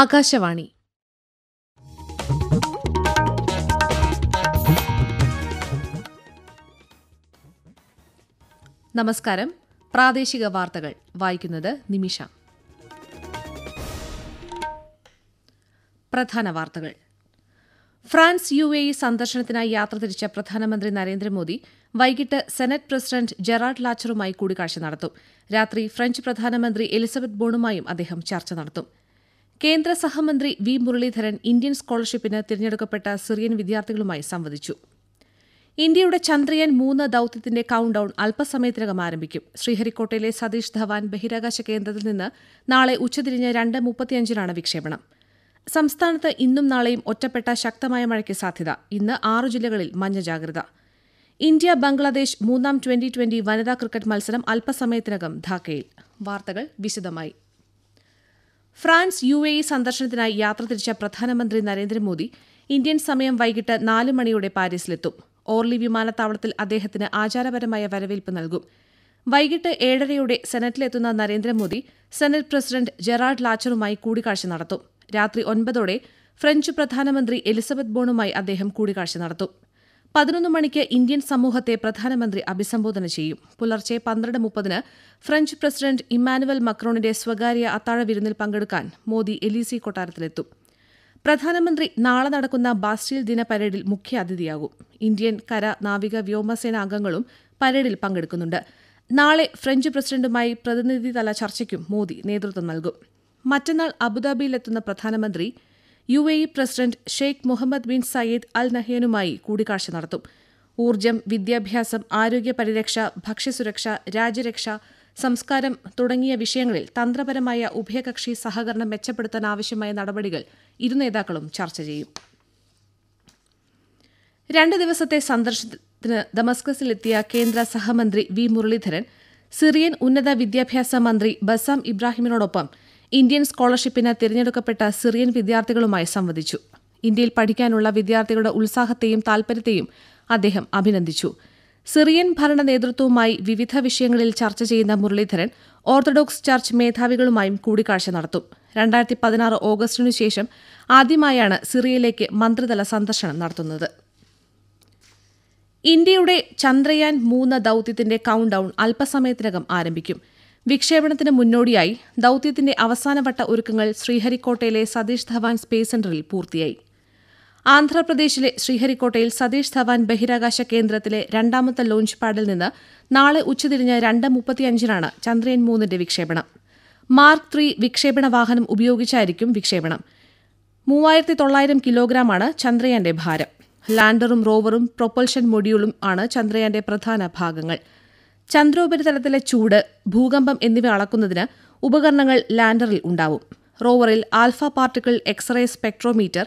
ആകാശവാണി നമസ്കാരം പ്രാദേശിക വാർത്തകൾ വായിക്കുന്നത് നിമിഷ പ്രധാന വാർത്തകൾ ഫ്രാൻസ് യു എ ഇ സന്ദർശനത്തിനായി യാത്ര തിരിച്ച പ്രധാനമന്ത്രി നരേന്ദ്രമോദി വൈകിട്ട് സെനറ്റ് പ്രസിഡന്റ് ജെറാർഡ് ലാച്ചറുമായി കൂടിക്കാഴ്ച നടത്തും രാത്രി ഫ്രഞ്ച് പ്രധാനമന്ത്രി എലിസബത്ത് ബോണുമായും അദ്ദേഹം ചർച്ച നടത്തും കേന്ദ്ര സഹമന്ത്രി വി മുരളീധരൻ ഇന്ത്യൻ സ്കോളർഷിപ്പിന് തിരഞ്ഞെടുക്കപ്പെട്ട സിറിയൻ വിദ്യാർത്ഥികളുമായി സംവദിച്ചു ഇന്ത്യയുടെ ചന്ദ്രയാൻ മൂന്ന് ദൌത്യത്തിന്റെ കൌണ്ട് ഡൌൺ അല്പസമയത്തിനകം ആരംഭിക്കും ശ്രീഹരിക്കോട്ടയിലെ സതീഷ് ധവാൻ ബഹിരാകാശ കേന്ദ്രത്തിൽ നിന്ന് നാളെ ഉച്ചതിരിഞ്ഞ് രണ്ട് മുപ്പത്തിയഞ്ചിനാണ് വിക്ഷേപണം സംസ്ഥാനത്ത് ഇന്നും നാളെയും ഒറ്റപ്പെട്ട ശക്തമായ മഴയ്ക്ക് സാധ്യത ഇന്ന് ആറു ജില്ലകളിൽ മഞ്ഞ ജാഗ്രത ഇന്ത്യ ബംഗ്ലാദേശ് മൂന്നാം ട്വന്റി ട്വന്റി വനിതാ ക്രിക്കറ്റ് മത്സരം അല്പസമയത്തിനകം ധാക്കയിൽ വാർത്തകൾ വിശദമായി ഫ്രാൻസ് യു എ ഇ സന്ദർശനത്തിനായി യാത്ര തിരിച്ച പ്രധാനമന്ത്രി നരേന്ദ്രമോദി ഇന്ത്യൻ സമയം വൈകിട്ട് നാല് മണിയോടെ പാരീസിലെത്തും ഓർലി വിമാനത്താവളത്തിൽ അദ്ദേഹത്തിന് ആചാരപരമായ വരവേൽപ്പ് നൽകും വൈകിട്ട് ഏഴരയോടെ സെനറ്റിലെത്തുന്ന നരേന്ദ്രമോദി സെനറ്റ് പ്രസിഡന്റ് ജെറാർഡ് ലാച്ചറുമായി കൂടിക്കാഴ്ച നടത്തും രാത്രി ഒൻപതോടെ ഫ്രഞ്ച് പ്രധാനമന്ത്രി എലിസബത്ത് ബോണുമായി അദ്ദേഹം കൂടിക്കാഴ്ച നടത്തും പതിനൊന്ന് മണിക്ക് ഇന്ത്യൻ സമൂഹത്തെ പ്രധാനമന്ത്രി അഭിസംബോധന ചെയ്യും പുലർച്ചെ പന്ത്രണ്ട് മുപ്പതിന് ഫ്രഞ്ച് പ്രസിഡന്റ് ഇമ്മാനുവൽ മക്രോണിന്റെ സ്വകാര്യ അത്താഴ വിരുന്നിൽ പങ്കെടുക്കാൻ മോദി എലിസി കൊട്ടാരത്തിലെത്തും പ്രധാനമന്ത്രി നാളെ നടക്കുന്ന ബാസ്റ്റീൽ ദിന പരേഡിൽ മുഖ്യ അതിഥിയാകും ഇന്ത്യൻ കര നാവിക വ്യോമസേന അംഗങ്ങളും പരേഡിൽ പങ്കെടുക്കുന്നുണ്ട് നാളെ ഫ്രഞ്ച് പ്രസിഡന്റുമായി പ്രതിനിധിതല ചർച്ചയ്ക്കും മോദി നേതൃത്വം നൽകും മറ്റന്നാൾ അബുദാബിയിലെത്തുന്ന പ്രധാനമന്ത്രി U A E president Sheikh Mohammed bin Zayed Al നഹ്യാനുമായി കൂടിക്കാഴ്ച നടത്തും ഊർജ്ജം വിദ്യാഭ്യാസം ആരോഗ്യ പരിരക്ഷ ഭക്ഷ്യസുരക്ഷ രാജ്യരക്ഷ സംസ്കാരം തുടങ്ങിയ വിഷയങ്ങളിൽ തന്ത്രപരമായ ഉഭയകക്ഷി സഹകരണം മെച്ചപ്പെടുത്താൻ ആവശ്യമായ നടപടികൾ ഇരു നേതാക്കളും ചർച്ച ചെയ്യും രണ്ട് ദിവസത്തെ സന്ദർശനത്തിന് ദമസ്കസിലെത്തിയ കേന്ദ്ര സഹമന്ത്രി വി മുരളീധരൻ സിറിയൻ ഉന്നത വിദ്യാഭ്യാസ മന്ത്രി ബസാം ഇബ്രാഹിമിനോടൊപ്പം ഇന്ത്യൻ സ്കോളർഷിപ്പിന് തിരഞ്ഞെടുക്കപ്പെട്ട സിറിയൻ വിദ്യാർത്ഥികളുമായി സംവദിച്ചു ഇന്ത്യയിൽ പഠിക്കാനുള്ള വിദ്യാർത്ഥികളുടെ ഉത്സാഹത്തെയും താൽപര്യത്തെയും അദ്ദേഹം അഭിനന്ദിച്ചു സിറിയൻ ഭരണ നേതൃത്വവുമായി വിവിധ വിഷയങ്ങളിൽ ചർച്ച ചെയ്യുന്ന മുരളീധരൻ ഓർത്തഡോക്സ് ചർച്ച് മേധാവികളുമായും കൂടിക്കാഴ്ച നടത്തും രണ്ടായിരത്തി പതിനാറ് ഓഗസ്റ്റിനു ശേഷം ആദ്യമായാണ് സിറിയയിലേക്ക് മന്ത്രിതല സന്ദർശനം നടത്തുന്നത് ഇന്ത്യയുടെ ചന്ദ്രയാൻ മൂന്ന് ദൌത്യത്തിന്റെ കൌണ്ട് ഡൌൺ അല്പസമയത്തിനകം ആരംഭിക്കും വിക്ഷേപണത്തിന് മുന്നോടിയായി ദൌത്യത്തിന്റെ അവസാനവട്ട ഒരുക്കങ്ങൾ ശ്രീഹരിക്കോട്ടയിലെ സതീഷ് ധവാൻ സ്പേസ് സെന്ററിൽ പൂർത്തിയായി ആന്ധ്രാപ്രദേശിലെ ശ്രീഹരിക്കോട്ടയിൽ സതീഷ് ധവാൻ ബഹിരാകാശ കേന്ദ്രത്തിലെ രണ്ടാമത്തെ ലോഞ്ച് പാഡിൽ നിന്ന് നാളെ ഉച്ചതിരിഞ്ഞ് രണ്ട് മുപ്പത്തിയഞ്ചിനാണ് ചന്ദ്രയാൻ മൂന്നിന്റെ വിക്ഷേപണം മാർക്ക് ത്രീ വിക്ഷേപണ വാഹനം ഉപയോഗിച്ചായിരിക്കും വിക്ഷേപണം മൂവായിരത്തി തൊള്ളായിരം കിലോഗ്രാമാണ് ചന്ദ്രയാന്റെ ഭാരം ലാൻഡറും റോവറും പ്രൊപ്പൽഷൻ മൊഡ്യൂളും ആണ് ചന്ദ്രയാന്റെ പ്രധാന ഭാഗങ്ങൾ ചന്ദ്രോപരിതലത്തിലെ ചൂട് ഭൂകമ്പം എന്നിവ അളക്കുന്നതിന് ഉപകരണങ്ങൾ ലാൻഡറിൽ ഉണ്ടാവും റോവറിൽ alpha particle X-ray spectrometer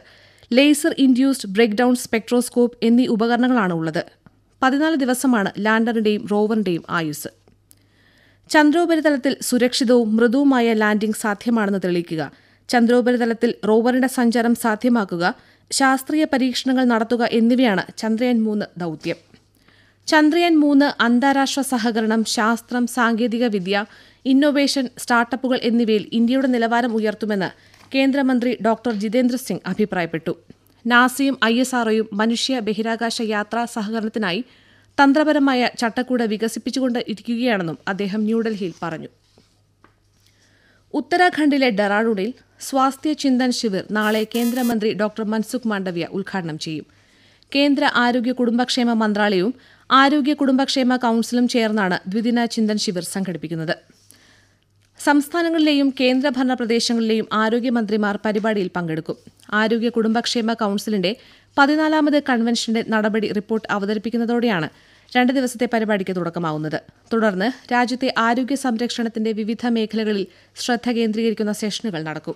laser induced break spectroscope എന്നീ ഉപകരണങ്ങളാണ് ഉള്ളത് പതിനാല് ദിവസമാണ് ലാൻഡറിന്റെയും റോവറിന്റെയും ആയുസ് ചന്ദ്രോപരിതലത്തിൽ സുരക്ഷിതവും മൃദുവുമായ ലാൻഡിംഗ് സാധ്യമാണെന്ന് തെളിയിക്കുക ചന്ദ്രോപരിതലത്തിൽ റോവറിന്റെ സഞ്ചാരം സാധ്യമാക്കുക ശാസ്ത്രീയ പരീക്ഷണങ്ങൾ നടത്തുക എന്നിവയാണ് ചന്ദ്രയാൻ മൂന്ന് ദൗത്യം ചന്ദ്രയാൻ മൂന്ന് അന്താരാഷ്ട്ര സഹകരണം ശാസ്ത്രം വിദ്യ ഇന്നൊവേഷൻ സ്റ്റാർട്ടപ്പുകൾ എന്നിവയിൽ ഇന്ത്യയുടെ നിലവാരം ഉയർത്തുമെന്ന് കേന്ദ്രമന്ത്രി ഡോക്ടർ ജിതേന്ദ്ര സിംഗ് അഭിപ്രായപ്പെട്ടു നാസയും ഐ എസ് ആർഒയും മനുഷ്യ ബഹിരാകാശ യാത്രാ സഹകരണത്തിനായി തന്ത്രപരമായ ചട്ടക്കൂട് വികസിപ്പിച്ചുകൊണ്ട് ഇരിക്കുകയാണെന്നും അദ്ദേഹം ന്യൂഡൽഹിയിൽ പറഞ്ഞു ഉത്തരാഖണ്ഡിലെ ഡെറാഡൂണിൽ സ്വാസ്ഥ്യ ചിന്തൻ ശിവിർ നാളെ കേന്ദ്രമന്ത്രി ഡോക്ടർ മൻസുഖ് മാണ്ഡവ്യ ഉദ്ഘാടനം ചെയ്യും കേന്ദ്ര ആരോഗ്യ കുടുംബക്ഷേമ മന്ത്രാലയവും ആരോഗ്യ കുടുംബക്ഷേമ കൌൺസിലും ചേർന്നാണ് ദ്വിദിന ചിന്തൻ ശിബിർ സംഘടിപ്പിക്കുന്നത് സംസ്ഥാനങ്ങളിലെയും കേന്ദ്രഭരണ പ്രദേശങ്ങളിലെയും ആരോഗ്യമന്ത്രിമാർ പരിപാടിയിൽ പങ്കെടുക്കും ആരോഗ്യ കുടുംബക്ഷേമ കൌൺസിലിന്റെ പതിനാലാമത് കൺവെൻഷന്റെ നടപടി റിപ്പോർട്ട് അവതരിപ്പിക്കുന്നതോടെയാണ് രണ്ട് ദിവസത്തെ പരിപാടിക്ക് തുടക്കമാവുന്നത് തുടർന്ന് രാജ്യത്തെ ആരോഗ്യ സംരക്ഷണത്തിന്റെ വിവിധ മേഖലകളിൽ ശ്രദ്ധ കേന്ദ്രീകരിക്കുന്ന സെഷനുകൾ നടക്കും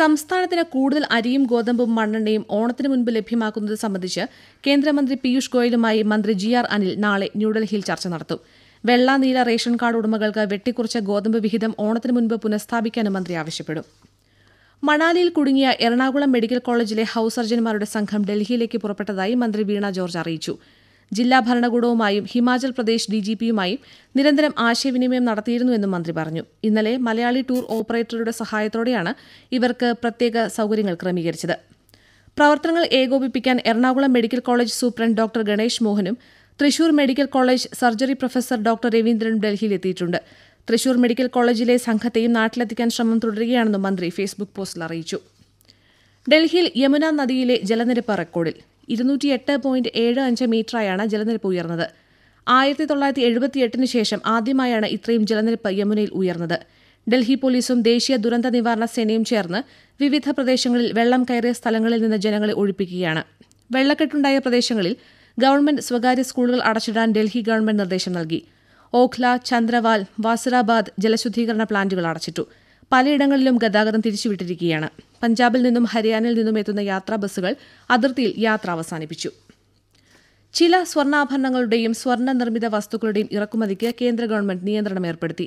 സംസ്ഥാനത്തിന് കൂടുതൽ അരിയും ഗോതമ്പും മണ്ണെണ്ണയും ഓണത്തിന് മുൻപ് ലഭ്യമാക്കുന്നത് സംബന്ധിച്ച് കേന്ദ്രമന്ത്രി പീയൂഷ് ഗോയലുമായി മന്ത്രി ജി ആർ അനിൽ നാളെ ന്യൂഡൽഹിയിൽ ചർച്ച നടത്തും വെള്ള നീല റേഷൻ കാർഡ് ഉടമകൾക്ക് വെട്ടിക്കുറച്ച ഗോതമ്പ് വിഹിതം ഓണത്തിന് മുൻപ് പുനഃസ്ഥാപിക്കാനും മന്ത്രി ആവശ്യപ്പെടും മണാലിയിൽ കുടുങ്ങിയ എറണാകുളം മെഡിക്കൽ കോളേജിലെ ഹൌസ് സർജൻമാരുടെ സംഘം ഡൽഹിയിലേക്ക് പുറപ്പെട്ടതായി മന്ത്രി വീണ ജോർജ് അറിയിച്ചു ജില്ലാ ഭരണകൂടവുമായും ഹിമാചൽ പ്രദേശ് ഡിജിപിയുമായും നിരന്തരം ആശയവിനിമയം നടത്തിയിരുന്നുവെന്നും മന്ത്രി പറഞ്ഞു ഇന്നലെ മലയാളി ടൂർ ഓപ്പറേറ്ററുടെ സഹായത്തോടെയാണ് ഇവർക്ക് പ്രത്യേക സൌകര്യങ്ങൾ ക്രമീകരിച്ചത് പ്രവർത്തനങ്ങൾ ഏകോപിപ്പിക്കാൻ Ernakulam medical college superintendent doctor Ganesh മോഹനും Thrissur medical college surgery professor doctor രവീന്ദ്രനും ഡൽഹിയിലെത്തിയിട്ടുണ്ട് തൃശൂർ മെഡിക്കൽ കോളേജിലെ സംഘത്തെയും നാട്ടിലെത്തിക്കാൻ ശ്രമം തുടരുകയാണെന്നും മന്ത്രി ഫേസ്ബുക്ക് പോസ്റ്റിൽ അറിയിച്ചു ഡൽഹിയിൽ യമുന നദിയിലെ ജലനിരപ്പ് റെക്കോർഡിൽ ഇരുന്നൂറ്റി എട്ട് പോയിന്റ് ഏഴ് അഞ്ച് മീറ്ററായാണ് ജലനിരപ്പ് ഉയർന്നത് ആയിരത്തി തൊള്ളായിരത്തി എഴുപത്തിയെട്ടിന് ശേഷം ആദ്യമായാണ് ഇത്രയും ജലനിരപ്പ് യമുനയിൽ ഉയർന്നത് ഡൽഹി പോലീസും ദേശീയ ദുരന്ത നിവാരണ സേനയും ചേർന്ന് വിവിധ പ്രദേശങ്ങളിൽ വെള്ളം കയറിയ സ്ഥലങ്ങളിൽ നിന്ന് ജനങ്ങളെ ഒഴിപ്പിക്കുകയാണ് വെള്ളക്കെട്ടുണ്ടായ പ്രദേശങ്ങളിൽ ഗവൺമെന്റ് സ്വകാര്യ സ്കൂളുകൾ അടച്ചിടാൻ ഡൽഹി ഗവൺമെന്റ് നിർദ്ദേശം നൽകി ഓഖ്ല ചന്ദ്രവാൽ വാസിറാബാദ് ജലശുദ്ധീകരണ പ്ലാന്റുകൾ അടച്ചിട്ടു പലയിടങ്ങളിലും ഗതാഗതം തിരിച്ചുവിട്ടിരിക്കുകയാണ് പഞ്ചാബിൽ നിന്നും ഹരിയാനയിൽ നിന്നും എത്തുന്ന യാത്രാ ബസ്സുകൾ അതിർത്തിയിൽ യാത്ര അവസാനിപ്പിച്ചു ചില സ്വർണ്ണാഭരണങ്ങളുടെയും സ്വർണ്ണ നിർമ്മിത വസ്തുക്കളുടെയും ഇറക്കുമതിക്ക് കേന്ദ്ര ഗവൺമെന്റ് നിയന്ത്രണം ഏർപ്പെടുത്തി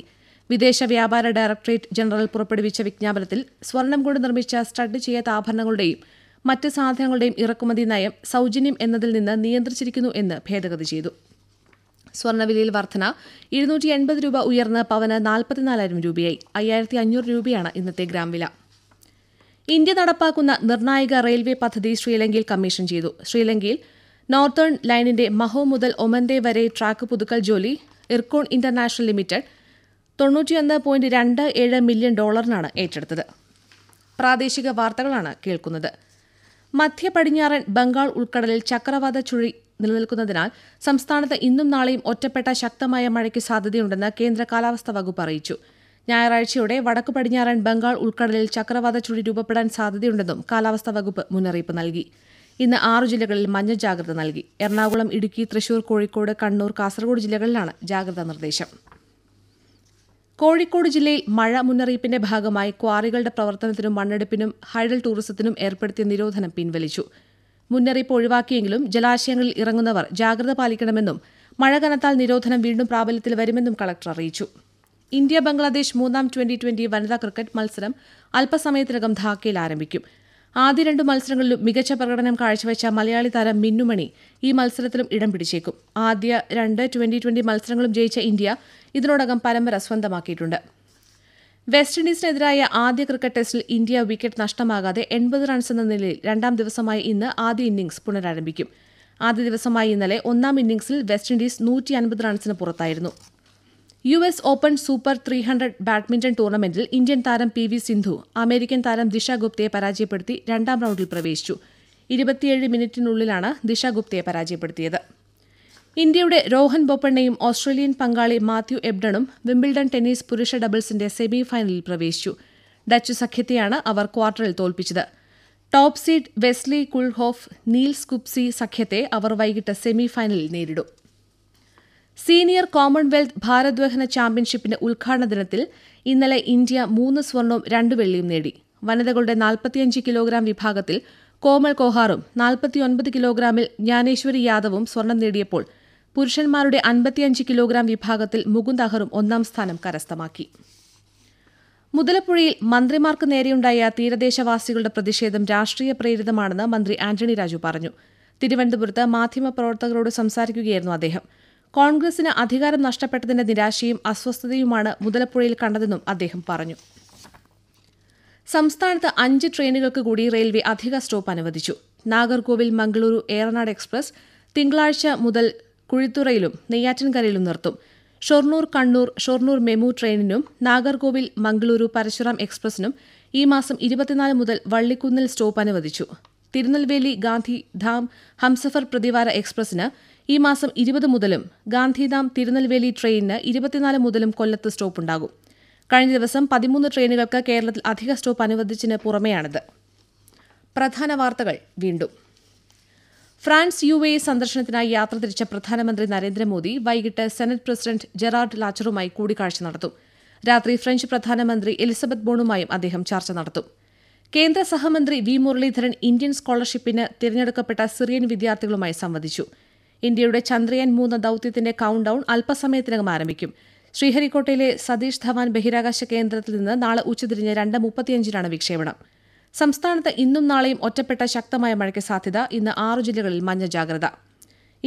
വിദേശ വ്യാപാര ഡയറക്ടറേറ്റ് ജനറൽ പുറപ്പെടുവിച്ച വിജ്ഞാപനത്തിൽ സ്വർണം കൊണ്ട് നിർമ്മിച്ച സ്റ്റഡ് ചെയ്യാത്ത ആഭരണങ്ങളുടെയും മറ്റ് സാധനങ്ങളുടെയും ഇറക്കുമതി നയം സൗജന്യം എന്നതിൽ നിന്ന് നിയന്ത്രിച്ചിരിക്കുന്നു എന്ന് ഭേദഗതി ചെയ്തു സ്വർണ്ണവിലയിൽ വർധന ഇരുന്നൂറ്റി എൺപത് രൂപ ഉയർന്ന് പവന് നാൽപ്പത്തിനാലായിരം രൂപയായി അയ്യായിരത്തി അഞ്ഞൂറ് രൂപയാണ് ഇന്നത്തെ ഗ്രാം വില ഇന്ത്യ നടപ്പാക്കുന്ന നിർണായക റെയിൽവേ പദ്ധതി ശ്രീലങ്കയിൽ കമ്മീഷൻ ചെയ്തു ശ്രീലങ്കയിൽ നോർത്തേൺ ലൈനിന്റെ മഹോ മുതൽ ഒമന്തേ വരെ ട്രാക്ക് പുതുക്കൽ ജോലി ഇർക്കോൺ ഇന്റർനാഷണൽ ലിമിറ്റഡ് തൊണ്ണൂറ്റിയൊന്ന് പോയിന്റ് രണ്ട് ഏഴ് മില്യൺ ഡോളറിനാണ് ഏറ്റെടുത്തത് പ്രാദേശിക വാർത്തകളാണ് കേൾക്കുന്നത് മധ്യപടിഞ്ഞാറൻ പടിഞ്ഞാറൻ ബംഗാൾ ഉൾക്കടലിൽ ചക്രവാത ചുഴി നിലനിൽക്കുന്നതിനാൽ സംസ്ഥാനത്ത് ഇന്നും നാളെയും ഒറ്റപ്പെട്ട ശക്തമായ മഴയ്ക്ക് സാധ്യതയുണ്ടെന്ന് കേന്ദ്ര കാലാവസ്ഥാ വകുപ്പ് അറിയിച്ചു ഞായറാഴ്ചയോടെ വടക്കു പടിഞ്ഞാറൻ ബംഗാൾ ഉൾക്കടലിൽ ചക്രവാത ചുഴി രൂപപ്പെടാൻ സാധ്യതയുണ്ടെന്നും കാലാവസ്ഥാ വകുപ്പ് മുന്നറിയിപ്പ് നൽകി ഇന്ന് ആറു ജില്ലകളിൽ മഞ്ഞ ജാഗ്രത നൽകി എറണാകുളം ഇടുക്കി തൃശൂർ കോഴിക്കോട് കണ്ണൂർ കാസർഗോഡ് ജില്ലകളിലാണ് ജാഗ്രതാ നിർദ്ദേശം കോഴിക്കോട് ജില്ലയിൽ മഴ മുന്നറിയിപ്പിന്റെ ഭാഗമായി ക്വാറികളുടെ പ്രവർത്തനത്തിനും മണ്ണെടുപ്പിനും ഹൈഡൽ ടൂറിസത്തിനും ഏർപ്പെടുത്തിയ നിരോധനം പിൻവലിച്ചു മുന്നറിയിപ്പ് ഒഴിവാക്കിയെങ്കിലും ജലാശയങ്ങളിൽ ഇറങ്ങുന്നവർ ജാഗ്രത പാലിക്കണമെന്നും മഴ കനത്താൽ നിരോധനം വീണ്ടും പ്രാബല്യത്തിൽ വരുമെന്നും കളക്ടർ അറിയിച്ചു ഇന്ത്യ ബംഗ്ലാദേശ് മൂന്നാം ട്വന്റി ട്വന്റി വനിതാ ക്രിക്കറ്റ് മത്സരം അല്പസമയത്തിനകം ധാക്കയിൽ ആരംഭിക്കും ആദ്യ രണ്ട് മത്സരങ്ങളിലും മികച്ച പ്രകടനം കാഴ്ചവെച്ച മലയാളി താരം മിന്നുമണി ഈ മത്സരത്തിലും ഇടം പിടിച്ചേക്കും ആദ്യ രണ്ട് ട്വന്റി ട്വന്റി മത്സരങ്ങളും ജയിച്ച ഇന്ത്യ ഇതിനോടകം പരമ്പര സ്വന്തമാക്കിയിട്ടുണ്ട് വെസ്റ്റ് ഇൻഡീസിനെതിരായ ആദ്യ ക്രിക്കറ്റ് ടെസ്റ്റിൽ ഇന്ത്യ വിക്കറ്റ് നഷ്ടമാകാതെ എൺപത് റൺസ് എന്ന നിലയിൽ രണ്ടാം ദിവസമായ ഇന്ന് ആദ്യ ഇന്നിംഗ്സ് പുനരാരംഭിക്കും ആദ്യ ദിവസമായ ഇന്നലെ ഒന്നാം ഇന്നിംഗ്സിൽ വെസ്റ്റ് ഇൻഡീസ് നൂറ്റി അൻപത് റൺസിന് പുറത്തായിരുന്നു U S Open super three hundred badminton ടൂർണമെന്റിൽ ഇന്ത്യൻ താരം പി വി സിന്ധു അമേരിക്കൻ താരം ദിശ ഗുപ്തയെ പരാജയപ്പെടുത്തി രണ്ടാം റൗണ്ടിൽ പ്രവേശിച്ചു ഇരുപത്തിയേഴ് മിനിറ്റിനുള്ളിലാണ് ദിശ ഗുപ്തയെ പരാജയപ്പെടുത്തിയത് ഇന്ത്യയുടെ രോഹൻ ബൊപ്പണ്ണയും ഓസ്ട്രേലിയൻ പങ്കാളി മാത്യു എബ്ഡണും വിംബിൾഡൺ ടെന്നീസ് പുരുഷ ഡബിൾസിന്റെ സെമി ഫൈനലിൽ പ്രവേശിച്ചു ഡച്ച് സഖ്യത്തെയാണ് അവർ ക്വാർട്ടറിൽ തോൽപ്പിച്ചത് top seed Wesley Koolhof Neal Skupski സഖ്യത്തെ അവർ വൈകിട്ട് സെമി ഫൈനലിൽ നേരിടും സീനിയർ കോമൺവെൽത്ത് ഭാരദ്വഹന ചാമ്പ്യൻഷിപ്പിന്റെ ഉദ്ഘാടന ദിനത്തിൽ ഇന്നലെ ഇന്ത്യ മൂന്ന് സ്വർണവും രണ്ട് വെള്ളിയും നേടി വനിതകളുടെ നാൽപ്പത്തിയഞ്ച് കിലോഗ്രാം വിഭാഗത്തിൽ കോമൽ കോഹാറും നാൽപ്പത്തിയൊൻപത് കിലോഗ്രാമിൽ ജ്ഞാനേശ്വരി യാദവും സ്വർണം നേടിയപ്പോൾ പുരുഷന്മാരുടെ അൻപത്തിയഞ്ച് കിലോഗ്രാം വിഭാഗത്തിൽ മുകുന്ദ് അഹറും ഒന്നാം സ്ഥാനം കരസ്ഥമാക്കി മുതലപ്പുഴയിൽ മന്ത്രിമാർക്ക് നേരെയുണ്ടായ തീരദേശവാസികളുടെ പ്രതിഷേധം രാഷ്ട്രീയ പ്രേരിതമാണെന്ന് മന്ത്രി ആന്റണി രാജു പറഞ്ഞു തിരുവനന്തപുരത്ത് മാധ്യമപ്രവർത്തകരോട് സംസാരിക്കുകയായിരുന്നു അദ്ദേഹം കോൺഗ്രസിന് അധികാരം നഷ്ടപ്പെട്ടതിന്റെ നിരാശയും അസ്വസ്ഥതയുമാണ് മുതലപ്പുഴയിൽ കണ്ടതെന്നും അദ്ദേഹം പറഞ്ഞു സംസ്ഥാനത്ത് അഞ്ച് ട്രെയിനുകൾക്ക് കൂടി റെയിൽവേ അധിക സ്റ്റോപ്പ് അനുവദിച്ചു നാഗർകോവിൽ മംഗളൂരു ഏറനാട് എക്സ്പ്രസ് തിങ്കളാഴ്ച മുതൽ കുഴിത്തുറയിലും നെയ്യാറ്റിൻകരയിലും നിർത്തും ഷൊർണൂർ കണ്ണൂർ ഷൊർണൂർ മെമു ട്രെയിനിനും നാഗർകോവിൽ മംഗളൂരു പരശുറാം എക്സ്പ്രസിനും ഈ മാസം ഇരുപത്തിനാല് മുതൽ വള്ളിക്കുന്നിൽ സ്റ്റോപ്പ് അനുവദിച്ചു തിരുനെൽവേലി ഗാന്ധിധാം ഹംസഫർ പ്രതിവാര എക്സ്പ്രസിന് ഈ മാസം ഇരുപത് മുതലും ഗാന്ധിധാം തിരുനെൽവേലി ട്രെയിനിന് ഇരുപത്തിനാല് മുതലും കൊല്ലത്ത് സ്റ്റോപ്പ് ഉണ്ടാകും കഴിഞ്ഞ ദിവസം പതിമൂന്ന് ട്രെയിനുകൾക്ക് കേരളത്തിൽ അധിക സ്റ്റോപ്പ് അനുവദിച്ചതിന് പുറമെയാണിത് പ്രധാന വാർത്തകൾ വീണ്ടും ഫ്രാൻസ് യു എ സന്ദർശനത്തിനായി യാത്ര തിരിച്ച പ്രധാനമന്ത്രി നരേന്ദ്രമോദി വൈകിട്ട് സെനറ്റ് പ്രസിഡന്റ് ജെറാർഡ് ലാച്ചറുമായി കൂടിക്കാഴ്ച നടത്തും രാത്രി ഫ്രഞ്ച് പ്രധാനമന്ത്രി എലിസബത്ത് ബോണുമായും അദ്ദേഹം ചർച്ച നടത്തും കേന്ദ്ര സഹമന്ത്രി വി മുരളീധരൻ ഇന്ത്യൻ സ്കോളർഷിപ്പിന് തിരഞ്ഞെടുക്കപ്പെട്ട സിറിയൻ വിദ്യാർത്ഥികളുമായി സംവദിച്ചു ഇന്ത്യയുടെ ചന്ദ്രയാൻ മൂന്ന് ദൌത്യത്തിന്റെ കൌണ്ട് ഡൌൺ അല്പസമയത്തിനകം ആരംഭിക്കും ശ്രീഹരിക്കോട്ടയിലെ സതീഷ് ധവാൻ ബഹിരാകാശ കേന്ദ്രത്തിൽ നിന്ന് നാളെ ഉച്ചതിരിഞ്ഞ് രണ്ട് മുപ്പത്തിയഞ്ചിനാണ് വിക്ഷേപണം സംസ്ഥാനത്ത് ഇന്നും നാളെയും ഒറ്റപ്പെട്ട ശക്തമായ മഴയ്ക്ക് സാധ്യത ഇന്ന് ആറു ജില്ലകളിൽ മഞ്ഞ ജാഗ്രത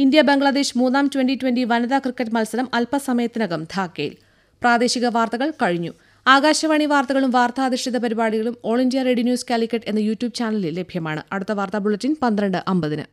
ഇന്ത്യ ബംഗ്ലാദേശ് മൂന്നാം ട്വന്റി ട്വന്റി വനിതാ ക്രിക്കറ്റ് മത്സരം അല്പസമയത്തിനകം ധാക്കയിൽ പ്രാദേശിക വാർത്തകൾ കഴിഞ്ഞു ആകാശവാണി വാർത്തകളും വാർത്താധിഷ്ഠിത പരിപാടികളും All India Radio news Calicut എന്ന യൂട്യൂബ് ചാനലിൽ ലഭ്യമാണ് അടുത്ത വാർത്താ ബുള്ളറ്റിൻ പന്ത്രണ്ട് അമ്പതിന്